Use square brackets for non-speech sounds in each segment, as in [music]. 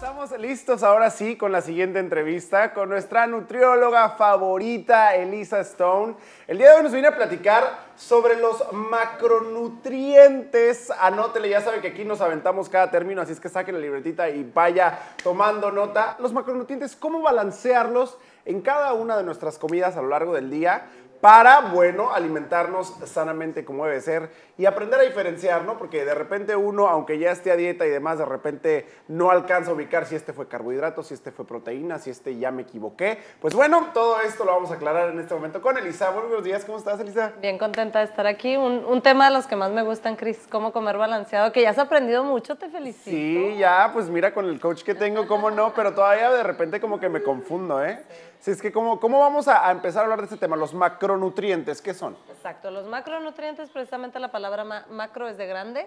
Estamos listos ahora sí con la siguiente entrevista con nuestra nutrióloga favorita, Elisa Stone. El día de hoy nos viene a platicar sobre los macronutrientes. Anótele, ya sabe que aquí nos aventamos cada término, así es que saque la libretita y vaya tomando nota. Los macronutrientes, cómo balancearlos en cada una de nuestras comidas a lo largo del día para, bueno, alimentarnos sanamente como debe ser y aprender a diferenciar, ¿no? Porque de repente uno, aunque ya esté a dieta y demás, de repente no alcanza a ubicar si este fue carbohidrato, si este fue proteína, si este ya me equivoqué. Pues bueno, todo esto lo vamos a aclarar en este momento con Elisa. Buenos días, ¿cómo estás, Elisa? Bien contenta de estar aquí. Un, un tema de los que más me gustan, Cris, cómo comer balanceado, que ya has aprendido mucho, te felicito. Sí, ya, pues mira, con el coach que tengo, cómo no, pero todavía de repente como que me confundo, ¿eh? Sí, es que ¿cómo, cómo vamos a, empezar a hablar de este tema? Los macronutrientes, ¿qué son? Exacto, los macronutrientes, precisamente la palabra macro es de grande,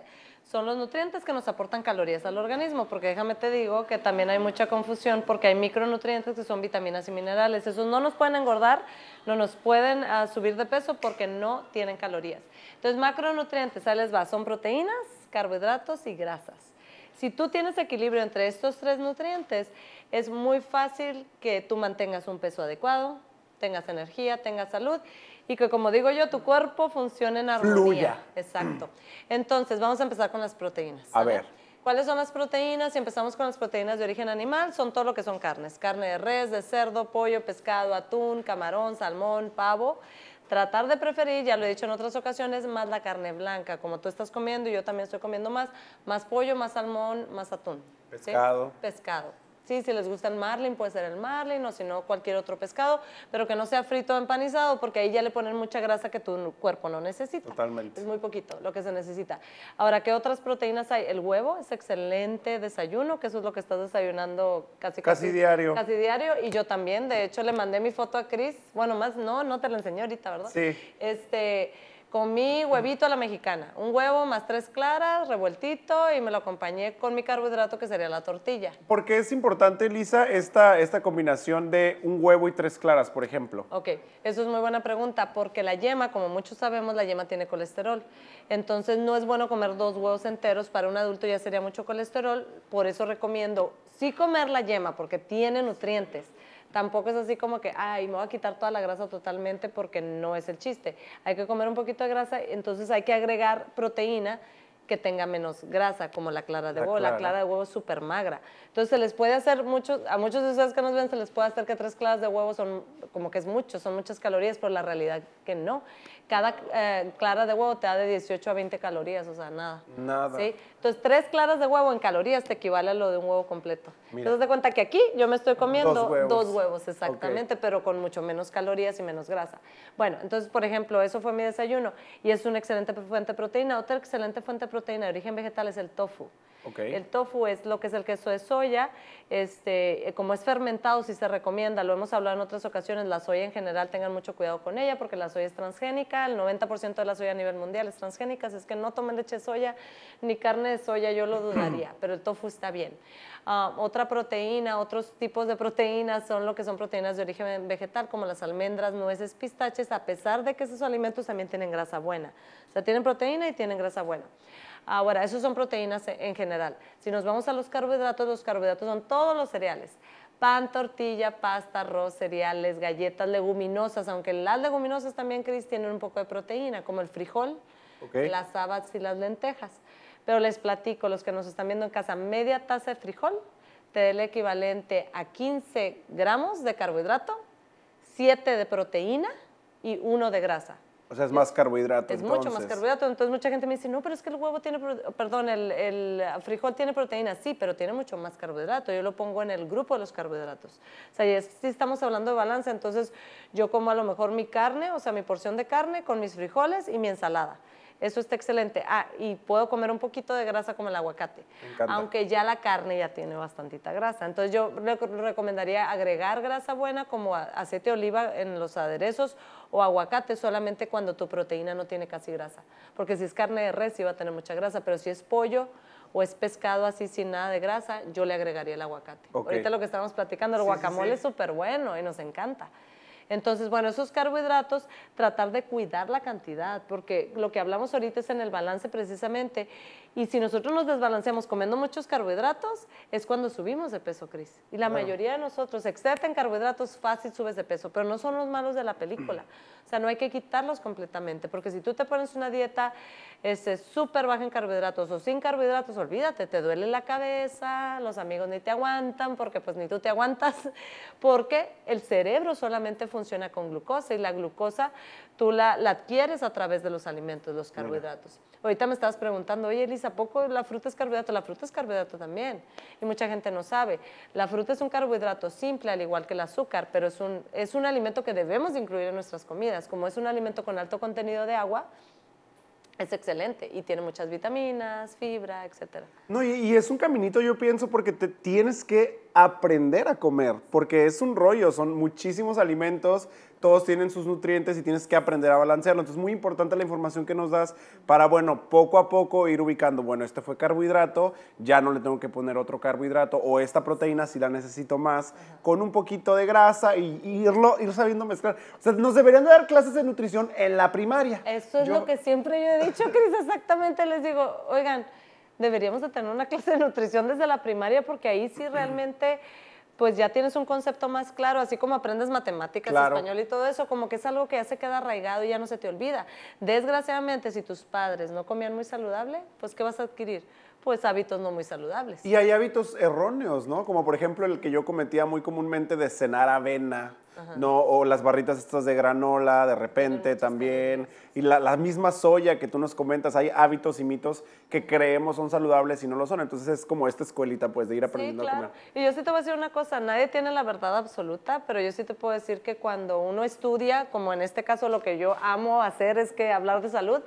son los nutrientes que nos aportan calorías al organismo, porque déjame te digo que también hay mucha confusión porque hay micronutrientes que son vitaminas y minerales, esos no nos pueden engordar, no nos pueden ah, subir de peso porque no tienen calorías. Entonces, macronutrientes, ahí les va, son proteínas, carbohidratos y grasas. Si tú tienes equilibrio entre estos tres nutrientes, es muy fácil que tú mantengas un peso adecuado, tengas energía, tengas salud y que como digo yo, tu cuerpo funcione en armonía. Exacto. Entonces, vamos a empezar con las proteínas. A ver. ¿Cuáles son las proteínas? Si empezamos con las proteínas de origen animal, son todo lo que son carnes. Carne de res, de cerdo, pollo, pescado, atún, camarón, salmón, pavo tratar de preferir, ya lo he dicho en otras ocasiones, más la carne blanca, como tú estás comiendo y yo también estoy comiendo más, más pollo, más salmón, más atún. Pescado. Pescado. Sí, si les gusta el marlin, puede ser el marlin o si no, cualquier otro pescado, pero que no sea frito o empanizado porque ahí ya le ponen mucha grasa que tu cuerpo no necesita. Totalmente. Es muy poquito lo que se necesita. Ahora, ¿qué otras proteínas hay? El huevo es excelente desayuno, que eso es lo que estás desayunando casi, casi, casi diario. Casi diario y yo también. De hecho, le mandé mi foto a Cris. Bueno, más no, no te la enseñé ahorita, ¿verdad? Sí. Este Comí huevito a la mexicana, un huevo más tres claras, revueltito y me lo acompañé con mi carbohidrato que sería la tortilla. ¿Por qué es importante, Lisa, esta, esta combinación de un huevo y tres claras, por ejemplo? Ok, eso es muy buena pregunta porque la yema, como muchos sabemos, la yema tiene colesterol. Entonces no es bueno comer dos huevos enteros, para un adulto ya sería mucho colesterol, por eso recomiendo sí comer la yema porque tiene nutrientes Tampoco es así como que, ay, me voy a quitar toda la grasa totalmente porque no es el chiste. Hay que comer un poquito de grasa, entonces hay que agregar proteína que tenga menos grasa, como la clara de ah, huevo. Clara. La clara de huevo es súper magra. Entonces, se les puede hacer muchos, a muchos de ustedes que nos ven, se les puede hacer que tres claras de huevo son como que es mucho, son muchas calorías, pero la realidad que no. Cada eh, clara de huevo te da de 18 a 20 calorías, o sea, nada. Nada. Entonces, tres claras de huevo en calorías te equivale a lo de un huevo completo. Entonces, de cuenta que aquí yo me estoy comiendo dos huevos, exactamente, pero con mucho menos calorías y menos grasa. Bueno, entonces, por ejemplo, eso fue mi desayuno y es una excelente fuente de proteína. Otra excelente fuente de proteína de origen vegetal es el tofu. El tofu es lo que es el queso de soya, este, eh, como es fermentado si se recomienda, lo hemos hablado en otras ocasiones, la soya en general tengan mucho cuidado con ella porque la soya es transgénica, el 90% de la soya a nivel mundial es transgénica, es que no tomen leche de soya ni carne de soya, yo lo dudaría, [clears throat] pero el tofu está bien. Ah, otra proteína, otros tipos de proteínas son lo que son proteínas de origen vegetal como las almendras, nueces, pistaches, a pesar de que esos alimentos también tienen grasa buena, o sea, tienen proteína y tienen grasa buena. Ahora, esos son proteínas en general. Si nos vamos a los carbohidratos, los carbohidratos son todos los cereales. Pan, tortilla, pasta, arroz, cereales, galletas, leguminosas, aunque las leguminosas también, Cris, tienen un poco de proteína, como el frijol, las habas y las lentejas. Pero les platico, los que nos están viendo en casa, media taza de frijol te da el equivalente a 15 gramos de carbohidrato, 7 de proteína y 1 de grasa. O sea, es más carbohidrato. Es mucho más carbohidrato. Entonces mucha gente me dice, no, pero es que el huevo tiene, perdón, el, frijol tiene proteína, sí, pero tiene mucho más carbohidrato. Yo lo pongo en el grupo de los carbohidratos. O sea, es, si estamos hablando de balance, entonces yo como a lo mejor mi carne, o sea, mi porción de carne con mis frijoles y mi ensalada. Eso está excelente. Ah, y puedo comer un poquito de grasa como el aguacate, aunque ya la carne ya tiene bastantita grasa. Entonces yo le recomendaría agregar grasa buena como aceite de oliva en los aderezos o aguacate solamente cuando tu proteína no tiene casi grasa. Porque si es carne de res sí va a tener mucha grasa, pero si es pollo o es pescado así sin nada de grasa, yo le agregaría el aguacate. Ahorita lo que estamos platicando, el guacamole es súper bueno y nos encanta. Entonces, bueno, esos carbohidratos, tratar de cuidar la cantidad, porque lo que hablamos ahorita es en el balance precisamente y si nosotros nos desbalanceamos comiendo muchos carbohidratos, es cuando subimos de peso, Cris. Y la mayoría de nosotros, excepto carbohidratos, fácil subes de peso, pero no son los malos de la película. [clears throat] O sea, no hay que quitarlos completamente, porque si tú te pones una dieta este, súper baja en carbohidratos o sin carbohidratos, olvídate, te duele la cabeza, los amigos ni te aguantan, porque pues ni tú te aguantas, [laughs] porque el cerebro solamente funciona con glucosa y la glucosa tú la, la adquieres a través de los alimentos, los carbohidratos. Ahorita me estabas preguntando, oye, Elisa, ¿a poco la fruta es carbohidrato? La fruta es carbohidrato también. Y mucha gente no sabe. La fruta es un carbohidrato simple, al igual que el azúcar, pero es un, es un alimento que debemos incluir en nuestras comidas. Como es un alimento con alto contenido de agua, es excelente y tiene muchas vitaminas, fibra, etc. No, y, y, es un caminito, yo pienso, porque te tienes que aprender a comer, porque es un rollo, son muchísimos alimentos, todos tienen sus nutrientes y tienes que aprender a balancearlo. Entonces, muy importante la información que nos das para, bueno, poco a poco ir ubicando, bueno, este fue carbohidrato, ya no le tengo que poner otro carbohidrato o esta proteína si la necesito más, con un poquito de grasa y, irlo, ir sabiendo mezclar. O sea, nos deberían dar clases de nutrición en la primaria. Eso es lo que siempre yo he dicho, Cris, [laughs] exactamente les digo, oigan, deberíamos de tener una clase de nutrición desde la primaria porque ahí sí [clears throat] realmente pues ya tienes un concepto más claro, así como aprendes matemáticas, español y todo eso, como que es algo que ya se queda arraigado y ya no se te olvida. Desgraciadamente, si tus padres no comían muy saludable, pues ¿qué vas a adquirir? Pues hábitos no muy saludables. Y hay hábitos erróneos, ¿no? Como por ejemplo el que yo cometía muy comúnmente de cenar avena ¿no? O las barritas estas de granola de repente también. Y la, misma soya que tú nos comentas, hay hábitos y mitos que creemos son saludables y no lo son. Entonces es como esta escuelita, pues, de ir aprendiendo sí, claro. Y yo sí te voy a decir una cosa, nadie tiene la verdad absoluta, pero yo sí te puedo decir que cuando uno estudia, como en este caso lo que yo amo hacer es que hablar de salud,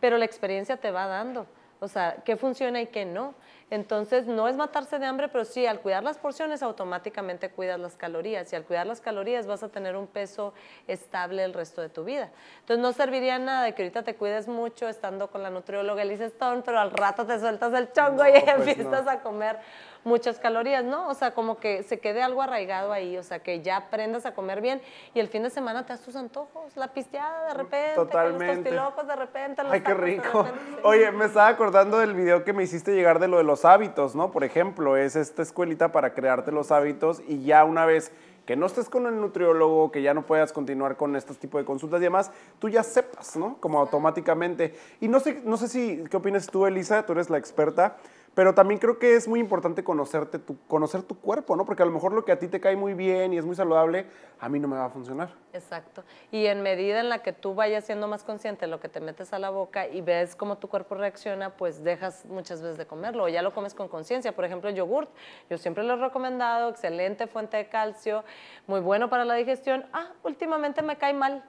pero la experiencia te va dando. O sea, qué funciona y qué no. Entonces, no es matarse de hambre, pero sí, al cuidar las porciones automáticamente cuidas las calorías y al cuidar las calorías vas a tener un peso estable el resto de tu vida. Entonces, no serviría nada de que ahorita te cuides mucho estando con la nutrióloga y dices pero al rato te sueltas el chongo y pues empiezas a comer muchas calorías, ¿no? O sea, como que se quede algo arraigado ahí, o sea, que ya aprendas a comer bien y el fin de semana te das tus antojos, la pisteada de repente, Totalmente. los tostilocos de repente, Ay, qué rico. Oye, me estaba acordando del video que me hiciste llegar de lo de los hábitos, ¿no? Por ejemplo, es esta escuelita para crearte los hábitos y ya una vez que no estés con el nutriólogo, que ya no puedas continuar con estos tipo de consultas y demás, tú ya sepas, ¿no? Como automáticamente. Y no sé, no sé si, ¿qué opinas tú, Elisa? Tú eres la experta, pero también creo que es muy importante conocerte conocer tu cuerpo, ¿no? Porque a lo mejor lo que a ti te cae muy bien y es muy saludable, a mí no me va a funcionar. Exacto. Y en medida en la que tú vayas siendo más consciente de lo que te metes a la boca y ves cómo tu cuerpo reacciona, pues dejas muchas veces de comerlo o ya lo comes con conciencia. Por ejemplo, el yogurt, yo siempre lo he recomendado, excelente fuente de calcio, muy bueno para la digestión. Ah, últimamente me cae mal.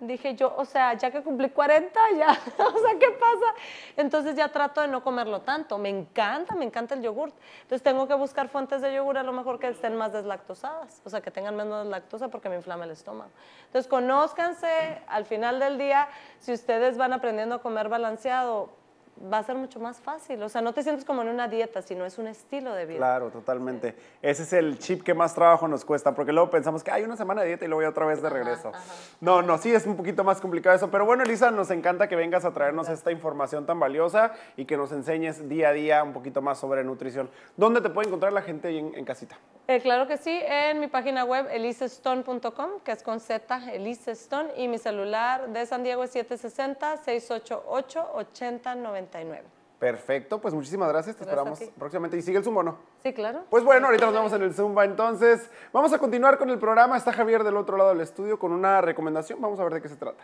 Dije yo, o sea, ya que cumplí 40, ya, [laughs] o sea, ¿qué pasa? Entonces ya trato de no comerlo tanto. Me encanta, me encanta el yogurt. Entonces tengo que buscar fuentes de yogur a lo mejor que estén más deslactosadas, o sea, que tengan menos lactosa porque me inflama el estómago. Entonces, conózcanse al final del día, si ustedes van aprendiendo a comer balanceado, va a ser mucho más fácil. O sea, no te sientes como en una dieta, sino es un estilo de vida. Claro, totalmente. Ese es el chip que más trabajo nos cuesta, porque luego pensamos que hay una semana de dieta y luego voy otra vez de regreso. No, no, sí es un poquito más complicado eso. Pero bueno, Elisa, nos encanta que vengas a traernos esta información tan valiosa y que nos enseñes día a día un poquito más sobre nutrición. ¿Dónde te puede encontrar la gente en, casita? Eh, claro que sí, en mi página web elisestone.com, que es con Z, Elisestone, y mi celular de San Diego es 760 688 8090 Perfecto, pues muchísimas gracias, te esperamos próximamente. ¿Y sigue el Zumba no? Sí, claro. Pues bueno, ahorita nos vamos en el Zumba entonces. Vamos a continuar con el programa, está Javier del otro lado del estudio con una recomendación, vamos a ver de qué se trata.